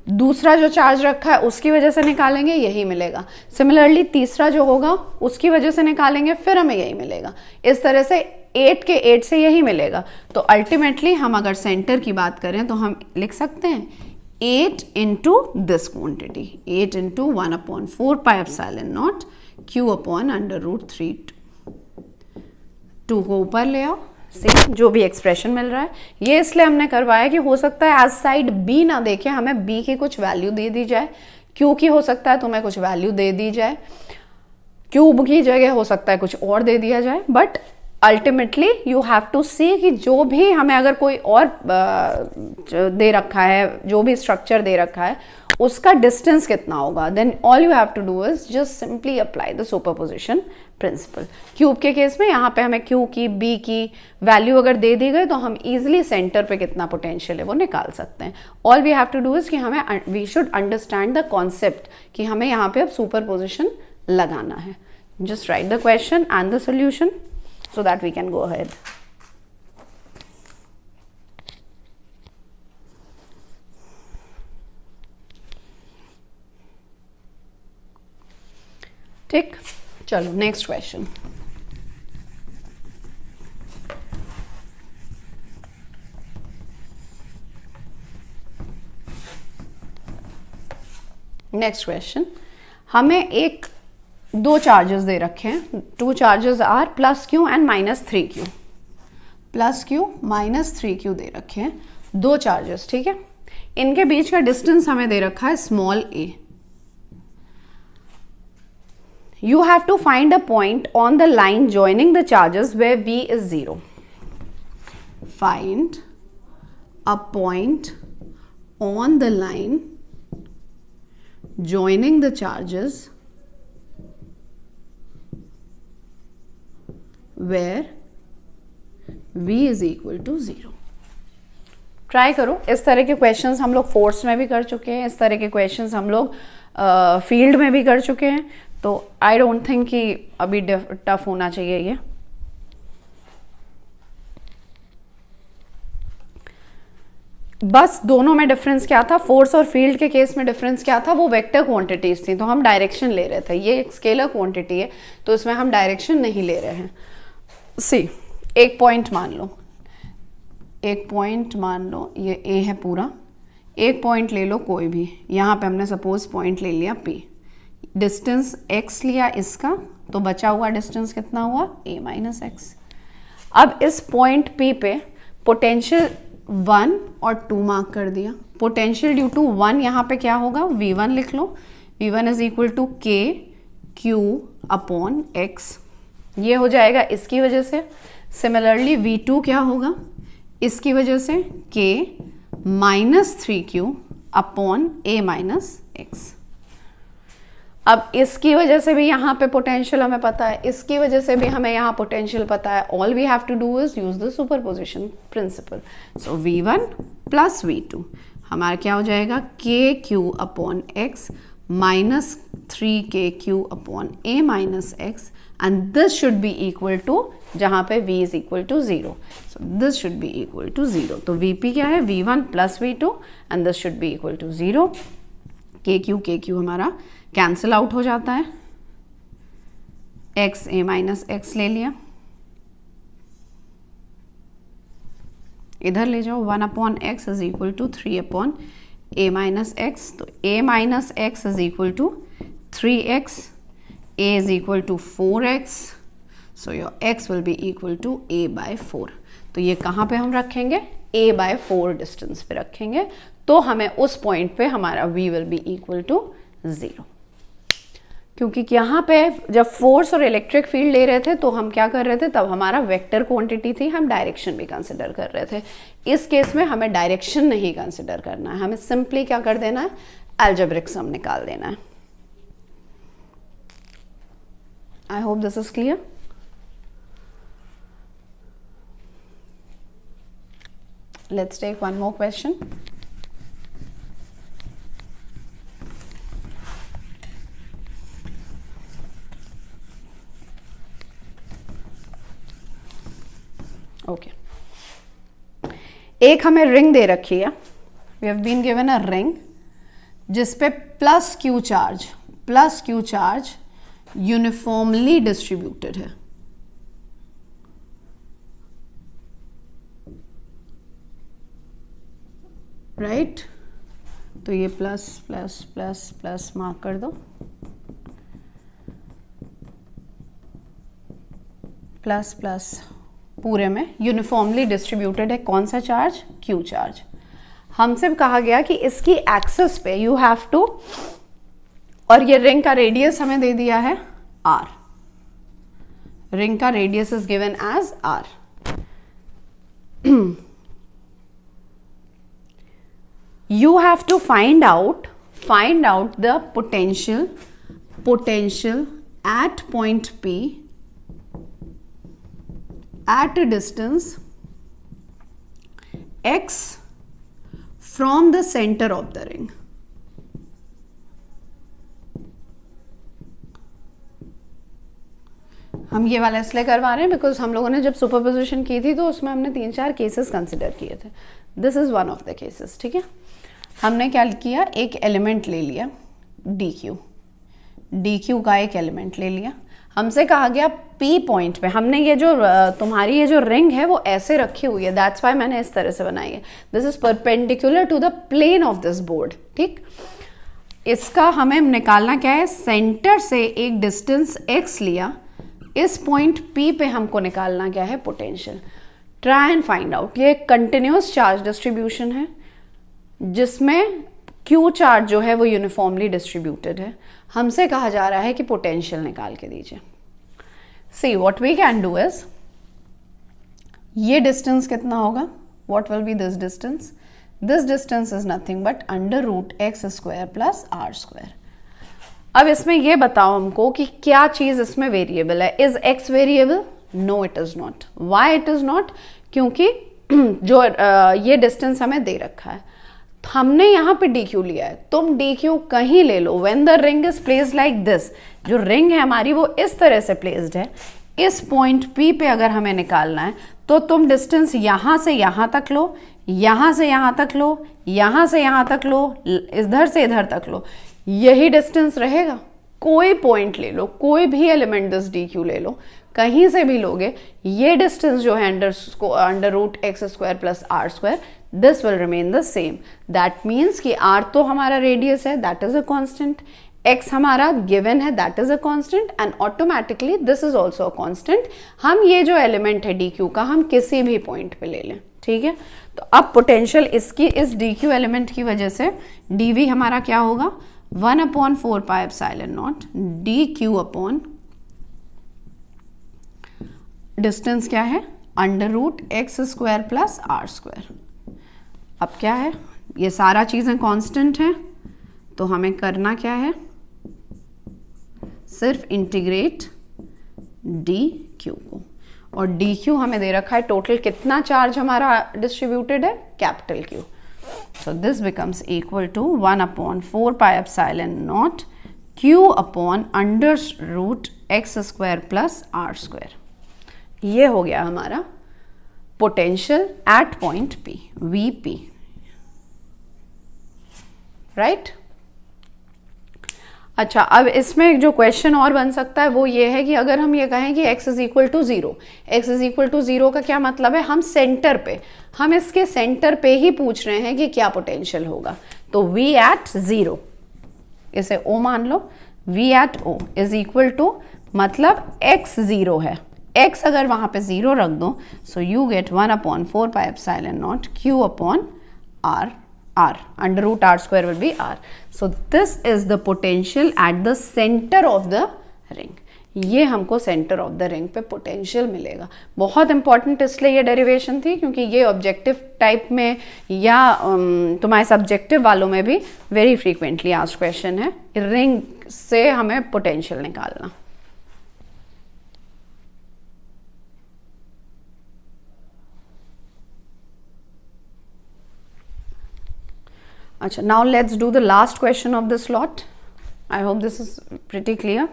दूसरा जो चार्ज रखा है उसकी वजह से निकालेंगे यही मिलेगा सिमिलरली तीसरा जो होगा उसकी वजह से निकालेंगे फिर हमें यही मिलेगा इस तरह से एट के एट से यही मिलेगा तो अल्टीमेटली हम अगर सेंटर की बात करें तो हम लिख सकते हैं eight into this quantity eight into one upon four epsilon naught Q upon under root three two को ऊपर ले आओ सी जो भी एक्सप्रेशन मिल रहा है ये इसलिए हमने करवाया कि हो सकता है एज साइड बी ना देखें हमें बी की कुछ वैल्यू दे दी जाए क्यू की हो सकता है तुम्हें कुछ वैल्यू दे दी जाए क्यूब की जगह हो सकता है कुछ और दे दिया जाए but ultimately you have to see कि जो भी हमें अगर कोई और दे रखा है जो भी स्ट्रक्चर दे रखा है उसका डिस्टेंस कितना होगा then all you have to do is just simply apply the superposition principle cube के केस में यहाँ पे हमें क्यू की बी की वैल्यू अगर दे दी गई तो हम इजिली सेंटर पे कितना पोटेंशियल है वो निकाल सकते हैं all we have to do is कि हमें we should understand the concept कि हमें यहाँ पे अब सुपर पोजिशन लगाना है just write the question and the solution so that we can go ahead ठीक चलो नेक्स्ट क्वेश्चन नेक्स्ट क्वेश्चन हमें एक दो चार्जेस दे रखे हैं two charges are plus Q and minus three Q plus Q minus three Q दे रखे हैं दो चार्जेस ठीक है इनके बीच का डिस्टेंस हमें दे रखा है small A you have to find a point on the line joining the charges where V is 0. Find a point on the line joining the charges where V is equal to 0. Try karo. Is tarah ke questions hum log force mein bhi kar chuke hain. Is tarah ke questions hum log field mein bhi kar chuke hain. तो I don't think कि अभी tough होना चाहिए ये बस दोनों में difference क्या था फोर्स और फील्ड के केस में डिफरेंस क्या था वो वेक्टर क्वांटिटीज थी तो हम डायरेक्शन ले रहे थे ये एक स्केलर क्वांटिटी है तो इसमें हम डायरेक्शन नहीं ले रहे हैं सी एक पॉइंट मान लो एक पॉइंट मान लो ये ए है पूरा एक पॉइंट ले लो कोई भी यहाँ पे हमने सपोज पॉइंट ले लिया पी डिस्टेंस x लिया इसका तो बचा हुआ डिस्टेंस कितना हुआ a माइनस एक्स अब इस पॉइंट P पे पोटेंशियल वन और टू मार्क कर दिया पोटेंशियल ड्यू टू वन यहाँ पे क्या होगा वी वन लिख लो V one is equal to K Q upon X ये हो जाएगा इसकी वजह से सिमिलरली वी टू क्या होगा इसकी वजह से K minus three Q upon A minus X अब इसकी वजह से भी यहाँ पे पोटेंशियल हमें पता है इसकी वजह से भी हमें यहाँ पोटेंशियल पता है all we have to do is use the superposition principle so V one plus V two हमारा क्या हो जाएगा K Q upon X minus three K Q upon A minus X and this should be equal to जहाँ पे v is equal to zero so this should be equal to zero तो vp क्या है v1 one plus V two and this should be equal to zero K Q K Q हमारा cancel out हो जाता है x ए minus x ले लिया इधर ले जाओ one upon X is equal to three upon A minus X तो A minus X is equal to three X A is equal to four X so your X will be equal to A by four तो ये कहाँ पे हम रखेंगे ए by four distance पे रखेंगे तो हमें उस पॉइंट पे हमारा V will be equal to zero क्योंकि यहाँ पे जब फोर्स और इलेक्ट्रिक फील्ड ले रहे थे तो हम क्या कर रहे थे तब हमारा वेक्टर क्वांटिटी थी हम डायरेक्शन भी कंसिडर कर रहे थे इस केस में हमें डायरेक्शन नहीं कंसिडर करना है हमें सिंपली क्या कर देना है एल्जेब्रिक सम निकाल देना है I hope this is clear let's take one more question okay एक हमें रिंग दे रखी है we have been given a ring जिस पे plus Q charge plus Q charge uniformly distributed है राइट right? तो ये plus plus plus plus mark कर दो प्लस प्लस पूरे में यूनिफॉर्मली डिस्ट्रीब्यूटेड है कौन सा चार्ज क्यू चार्ज हमसे कहा गया कि इसकी एक्सेस पे यू हैव टू और ये रिंग का रेडियस हमें दे दिया है आर रिंग का radius is given as R you have to find out find out the potential potential at point P at a distance x from the center of the ring. हम ये वाला इसलिए करवा रहे हैं बिकॉज हम लोगों ने जब सुपरपोजिशन की थी तो उसमें हमने तीन चार केसेस कंसिडर किए थे this is one of the cases ठीक है हमने क्या किया एक एलिमेंट ले लिया डी क्यू डी क्यू का एक एलिमेंट ले लिया हमसे कहा गया पी पॉइंट पे हमने ये जो तुम्हारी ये जो रिंग है वो ऐसे रखी हुई है दैट्स वाई मैंने इस तरह से बनाई है this is perpendicular to the plane of this board ठीक इसका हमें निकालना क्या है सेंटर से एक डिस्टेंस एक्स लिया इस पॉइंट पी पे हमको निकालना क्या है potential try and find out ये कंटिन्यूस चार्ज डिस्ट्रीब्यूशन है जिसमें क्यू चार्ज जो है वो यूनिफॉर्मली डिस्ट्रीब्यूटेड है हमसे कहा जा रहा है कि पोटेंशियल निकाल के दीजिए see what we can do is ये डिस्टेंस कितना होगा what will be this distance this distance is nothing but under root X square plus R square अब इसमें यह बताओ हमको कि क्या चीज़ इसमें वेरिएबल है is X variable no it is not Y it is not क्योंकि जो ये डिस्टेंस हमें दे रखा है हमने यहाँ पे डी क्यू लिया है तुम डी क्यू कहीं ले लो when the ring is place like this जो रिंग है हमारी वो इस तरह से प्लेस्ड है इस पॉइंट पी पे अगर हमें निकालना है तो तुम डिस्टेंस यहाँ से यहाँ तक लो यहाँ से यहाँ तक लो यहाँ से यहाँ तक लो इधर से इधर तक लो यही डिस्टेंस रहेगा कोई पॉइंट ले लो कोई भी एलिमेंट दिस डी क्यू ले लो कहीं से भी लोगे ये डिस्टेंस जो है under under root X square plus R square this will remain the same that means कि आर तो हमारा रेडियस है that is a constant X हमारा गिवन है that is a constant and automatically this is also a constant हम ये जो element है डी क्यू का हम किसी भी पॉइंट पे ले लें ठीक है तो अब पोटेंशियल इसकी इस डी क्यू एलिमेंट की वजह से डी वी हमारा क्या होगा one upon four pi epsilon naught D Q upon distance क्या है under root X square plus R square अब क्या है ये सारा चीज़ें कांस्टेंट हैं तो हमें करना क्या है सिर्फ इंटीग्रेट डी क्यू को और डी क्यू हमें दे रखा है टोटल कितना चार्ज हमारा डिस्ट्रीब्यूटेड है capital Q so this becomes equal to one upon four pi epsilon naught Q upon under root X square plus R square ये हो गया हमारा potential at point P, Vp. Right? अच्छा अब इसमें जो क्वेश्चन और बन सकता है वो ये है कि अगर हम ये कहें कि x is equal to zero X is equal to zero का क्या मतलब है हम सेंटर पे हम इसके सेंटर पे ही पूछ रहे हैं कि क्या पोटेंशियल होगा तो v एट ज़ीरो इसे o मान लो v at o is equal to मतलब x ज़ीरो है एक्स अगर वहाँ पे ज़ीरो रख दो so you get one upon four pi and naught Q upon R R under root R square will be R so this is the potential at the centre of the ring ये हमको centre of the ring पे potential मिलेगा बहुत important इसलिए ये derivation थी क्योंकि ये ऑब्जेक्टिव टाइप में या um, तुम्हारे सब्जेक्टिव वालों में भी वेरी फ्रीक्वेंटली आज क्वेश्चन है रिंग से हमें पोटेंशियल निकालना अच्छा now let's do the last question of the slot I hope this is pretty clear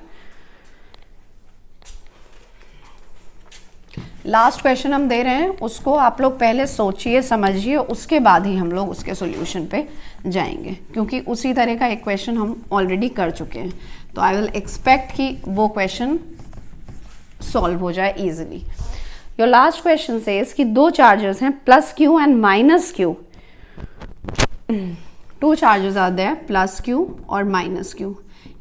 last question हम दे रहे हैं उसको आप लोग पहले सोचिए समझिए उसके बाद ही हम लोग उसके सोल्यूशन पे जाएंगे क्योंकि उसी तरह का एक क्वेश्चन हम ऑलरेडी कर चुके हैं तो आई विल एक्सपेक्ट कि वो क्वेश्चन सॉल्व हो जाए ईजिली योर लास्ट क्वेश्चन से इसकी दो चार्जेस हैं plus Q and minus Q two charges are there plus Q और माइनस क्यू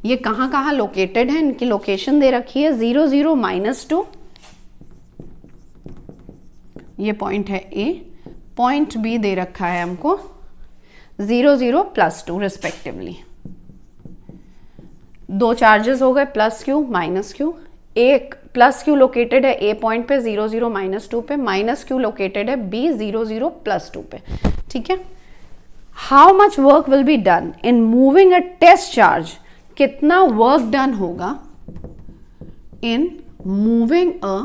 ये कहाँ कहाँ लोकेटेड है इनकी लोकेशन दे रखी है जीरो जीरो माइनस टू ये पॉइंट है ए पॉइंट बी दे रखा है हमको zero zero plus two respectively दो चार्जेस हो गए प्लस क्यू माइनस क्यू एक प्लस क्यू लोकेटेड है ए पॉइंट पे ज़ीरो ज़ीरो माइनस टू पे माइनस क्यू लोकेटेड है B zero zero plus two पे ठीक है how much work will be done in moving a test charge कितना work done होगा in moving a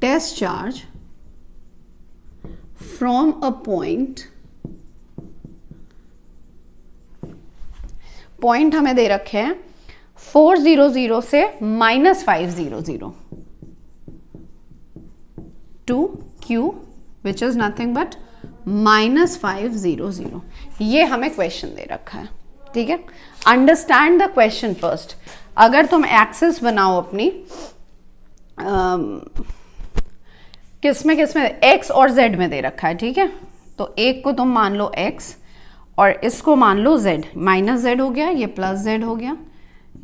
test charge from a point point हमें दे रखे हैं फोर जीरो जीरो से minus five zero zero to Q which is nothing but minus five zero zero ये हमें question दे रखा है ठीक है अंडरस्टैंड द क्वेश्चन फर्स्ट अगर तुम एक्सेस बनाओ अपनी किस में किस में एक्स और जेड में दे रखा है ठीक है तो एक को तुम मान लो एक्स और इसको मान लो जेड माइनस जेड हो गया ये प्लस जेड हो गया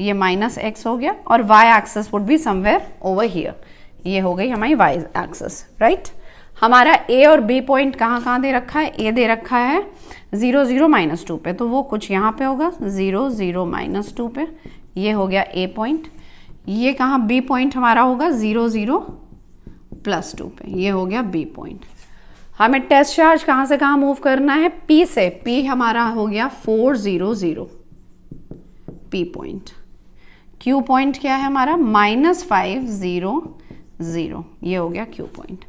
ये माइनस एक्स हो गया और Y axis would be somewhere over here ये हो गई हमारी वाई एक्सेस राइट right? हमारा ए और बी पॉइंट कहाँ कहाँ दे रखा है ए दे रखा है ज़ीरो ज़ीरो माइनस टू पे तो वो कुछ यहाँ पे होगा ज़ीरो ज़ीरो माइनस टू पे ये हो गया ए पॉइंट ये कहाँ बी पॉइंट हमारा होगा ज़ीरो ज़ीरो प्लस टू पे ये हो गया बी पॉइंट हमें टेस्ट चार्ज कहाँ से कहाँ मूव करना है पी से पी हमारा हो गया four zero zero P point Q point क्या है हमारा माइनस फाइव ज़ीरो ज़ीरो ये हो गया क्यू पॉइंट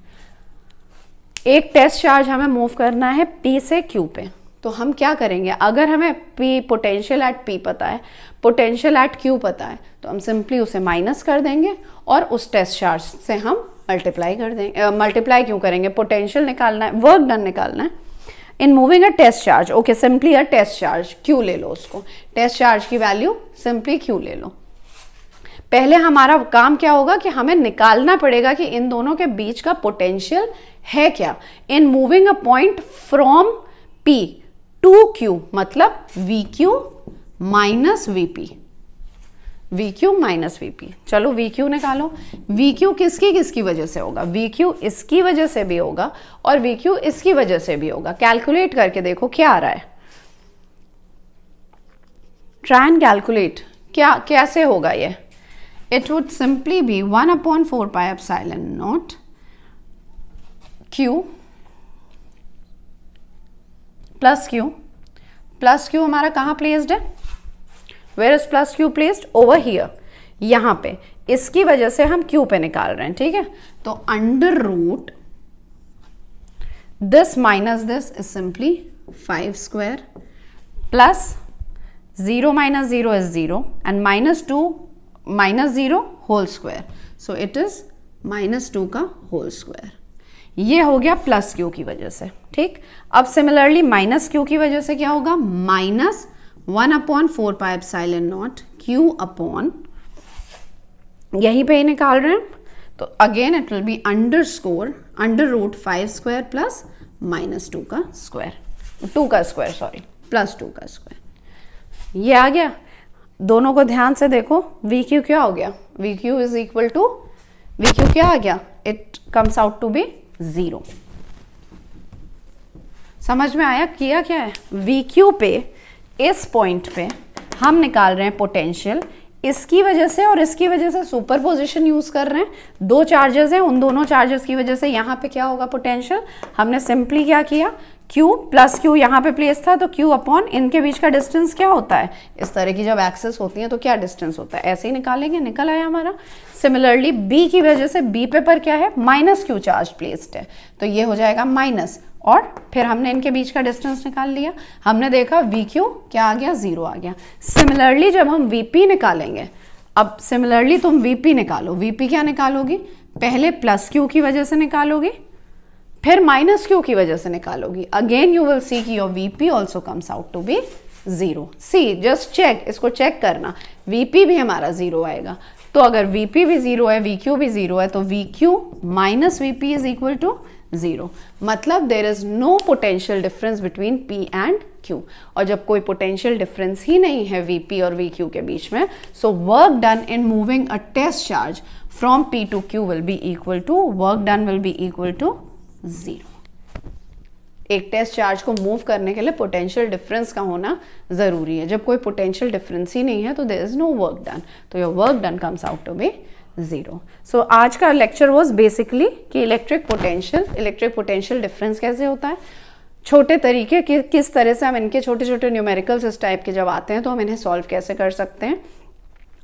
एक टेस्ट चार्ज हमें मूव करना है पी से क्यू पे तो हम क्या करेंगे अगर हमें पी पोटेंशियल एट पी पता है पोटेंशियल एट क्यू पता है तो हम सिंपली उसे माइनस कर देंगे और उस टेस्ट चार्ज से हम मल्टीप्लाई कर देंगे मल्टीप्लाई क्यों करेंगे पोटेंशियल निकालना है वर्क डन निकालना है in moving a test charge okay simply a test charge Q ले लो उसको टेस्ट चार्ज की वैल्यू सिंपली क्यू ले लो पहले हमारा काम क्या होगा कि हमें निकालना पड़ेगा कि इन दोनों के बीच का पोटेंशियल है क्या in moving a point from P to Q मतलब V Q minus V P V Q minus V P चलो वी क्यू निकालो वी क्यू किसकी किसकी वजह से होगा वी क्यू इसकी वजह से भी होगा और वी क्यू इसकी वजह से भी होगा कैलकुलेट करके देखो क्या आ रहा है ट्राई एंड कैलकुलेट क्या कैसे होगा ये it would simply be one upon four pi epsilon naught Q plus Q plus Q हमारा कहाँ प्लेस्ड है where is plus Q placed over here यहाँ पे इसकी वजह से हम क्यू पे निकाल रहे हैं ठीक है तो under root this minus this is simply five square plus zero minus zero is zero and minus two minus zero whole square so it is minus two का होल स्क्वायर ये हो गया प्लस क्यू की वजह से ठीक अब similarly minus Q की वजह से क्या होगा minus one upon four pi epsilon naught Q upon यहीं पे ही निकाल रहे हैं तो again it will be under score under root five square plus minus two का स्क्वायर टू का स्क्वायर सॉरी प्लस टू का स्क्वायर ये आ गया दोनों को ध्यान से देखो वी क्यू क्या हो गया V Q is equal to V Q क्या आ गया it comes out to be zero समझ में आया किया क्या है वी क्यू पे इस पॉइंट पे हम निकाल रहे हैं पोटेंशियल इसकी वजह से और इसकी वजह से सुपर पोजिशन यूज़ कर रहे हैं दो चार्जेस हैं उन दोनों चार्जेस की वजह से यहाँ पे क्या होगा पोटेंशियल हमने सिंपली क्या किया क्यू प्लस क्यू यहाँ पे प्लेस था तो क्यू अपॉन इनके बीच का डिस्टेंस क्या होता है इस तरह की जब एक्सेस होती है तो क्या डिस्टेंस होता है ऐसे ही निकालेंगे निकल आया हमारा सिमिलरली बी की वजह से बी पे पर क्या है माइनस क्यू चार्ज प्लेस्ड है तो ये हो जाएगा माइनस और फिर हमने इनके बीच का डिस्टेंस निकाल लिया हमने देखा वी क्यू क्या आ गया ज़ीरो आ गया सिमिलरली जब हम वी पी निकालेंगे अब सिमिलरली तुम वी पी निकालो वी पी क्या निकालोगी पहले प्लस क्यू की वजह से निकालोगी फिर माइनस क्यू की वजह से निकालोगी अगेन यू विल सी कि your VP also comes out to be zero see just check इसको चेक करना वीपी भी हमारा ज़ीरो आएगा तो अगर वीपी भी ज़ीरो है वी भी ज़ीरो है तो V Q minus V P is equal to zero मतलब there is no potential difference between P and Q और जब कोई पोटेंशियल डिफरेंस ही नहीं है वी पी और वी क्यू के बीच में so work done in moving a test charge from P to Q will be equal to work done will be equal to zero एक टेस्ट चार्ज को move करने के लिए पोटेंशियल डिफरेंस का होना ज़रूरी है जब कोई पोटेंशियल डिफरेंस ही नहीं है तो there is no work done तो your work done comes out to be zero so आज का लेक्चर वॉज बेसिकली कि electric potential electric potential difference कैसे होता है छोटे तरीके कि, किस तरह से हम इनके छोटे छोटे न्यूमेरिकल्स इस टाइप के जब आते हैं तो हम इन्हें सॉल्व कैसे कर सकते हैं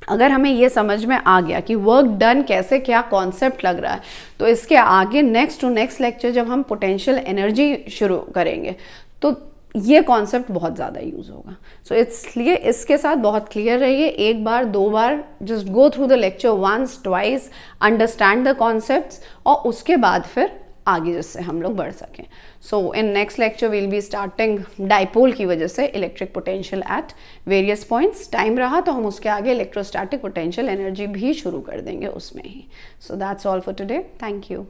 अगर हमें ये समझ में आ गया कि वर्क डन कैसे क्या कॉन्सेप्ट लग रहा है तो इसके आगे नेक्स्ट टू नेक्स्ट लेक्चर जब हम पोटेंशियल एनर्जी शुरू करेंगे तो ये कॉन्सेप्ट बहुत ज़्यादा यूज़ होगा सो so, इसलिए इसके साथ बहुत क्लियर रहिए एक बार दो बार just go through the lecture once twice understand the concept और उसके बाद फिर आगे जिससे हम लोग बढ़ सकें so in next lecture will be starting dipole की वजह से electric potential at various points time रहा तो हम उसके आगे इलेक्ट्रोस्टैटिक पोटेंशियल एनर्जी भी शुरू कर देंगे उसमें ही so that's all for today thank you